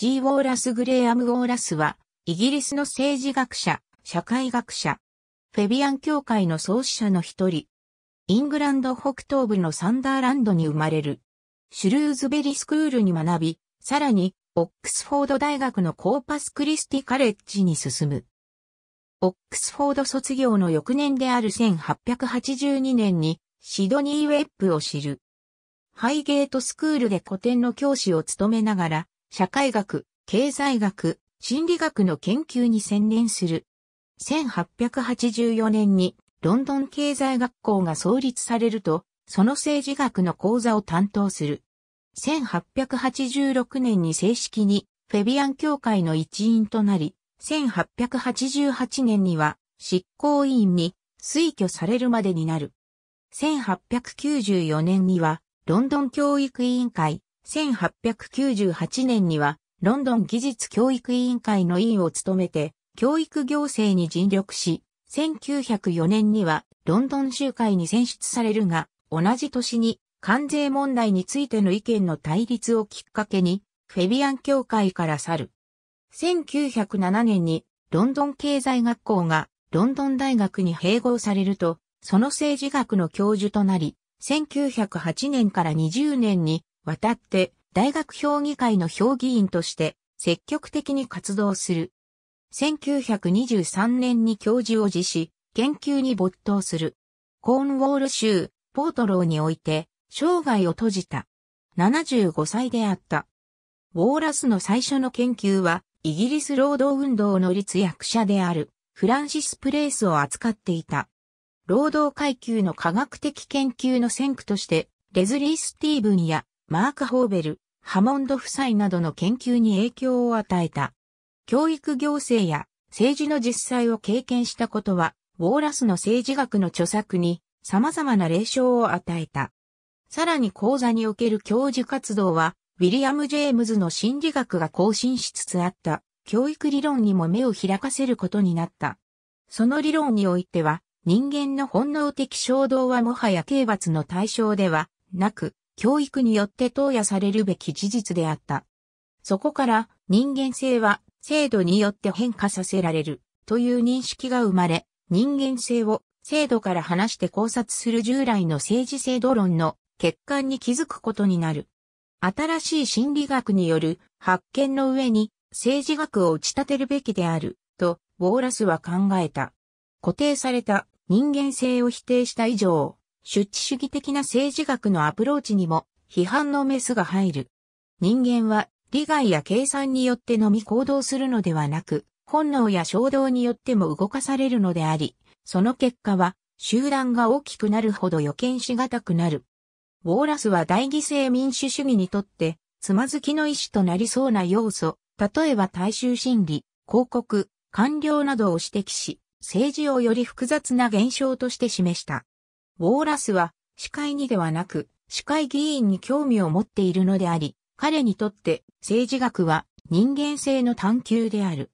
G. ウォーラス・グレーアム・ウォーラスは、イギリスの政治学者、社会学者、フェビアン教会の創始者の一人、イングランド北東部のサンダーランドに生まれる、シュルーズベリスクールに学び、さらに、オックスフォード大学のコーパスクリスティカレッジに進む。オックスフォード卒業の翌年である1882年に、シドニー・ウェップを知る。ハイゲートスクールで古典の教師を務めながら、社会学、経済学、心理学の研究に専念する。1884年にロンドン経済学校が創立されると、その政治学の講座を担当する。1886年に正式にフェビアン協会の一員となり、1888年には執行委員に推挙されるまでになる。1894年にはロンドン教育委員会1898年には、ロンドン技術教育委員会の委員を務めて、教育行政に尽力し、1904年にはロンドン集会に選出されるが、同じ年に関税問題についての意見の対立をきっかけに、フェビアン協会から去る。1907年にロンドン経済学校がロンドン大学に併合されると、その政治学の教授となり、1908年から20年に渡って大学評議会の評議員として積極的に活動する。1923年に教授を辞し、研究に没頭する。コーンウォール州、ポートローにおいて、生涯を閉じた。75歳であった。ウォーラスの最初の研究は、イギリス労働運動の立役者である、フランシス・プレイスを扱っていた。労働階級の科学的研究の先駆として、レズリー・スティーブンやマーク・ホーベル、ハモンド夫妻などの研究に影響を与えた。教育行政や政治の実際を経験したことは、ウォーラスの政治学の著作に様々な霊障を与えた。さらに講座における教授活動は、ウィリアム・ジェームズの心理学が更新しつつあった教育理論にも目を開かせることになった。その理論においては、人間の本能的衝動はもはや刑罰の対象ではなく、教育によって投与されるべき事実であった。そこから人間性は制度によって変化させられるという認識が生まれ、人間性を制度から離して考察する従来の政治制度論の欠陥に気づくことになる。新しい心理学による発見の上に政治学を打ち立てるべきであるとウォーラスは考えた。固定された人間性を否定した以上、出地主義的な政治学のアプローチにも批判のメスが入る。人間は利害や計算によってのみ行動するのではなく、本能や衝動によっても動かされるのであり、その結果は集団が大きくなるほど予見しがたくなる。ウォーラスは大犠牲民主主義にとって、つまずきの意思となりそうな要素、例えば大衆心理、広告、官僚などを指摘し、政治をより複雑な現象として示した。ウォーラスは、司会にではなく、司会議員に興味を持っているのであり、彼にとって政治学は人間性の探求である。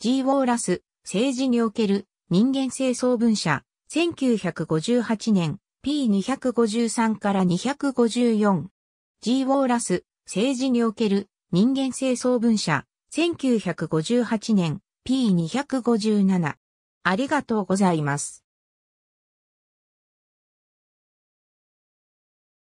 G. ウォーラス、政治における人間性総分社、1958年 P253 から254。G. ウォーラス、政治における人間性総分社、1958年 P257。ありがとうございます。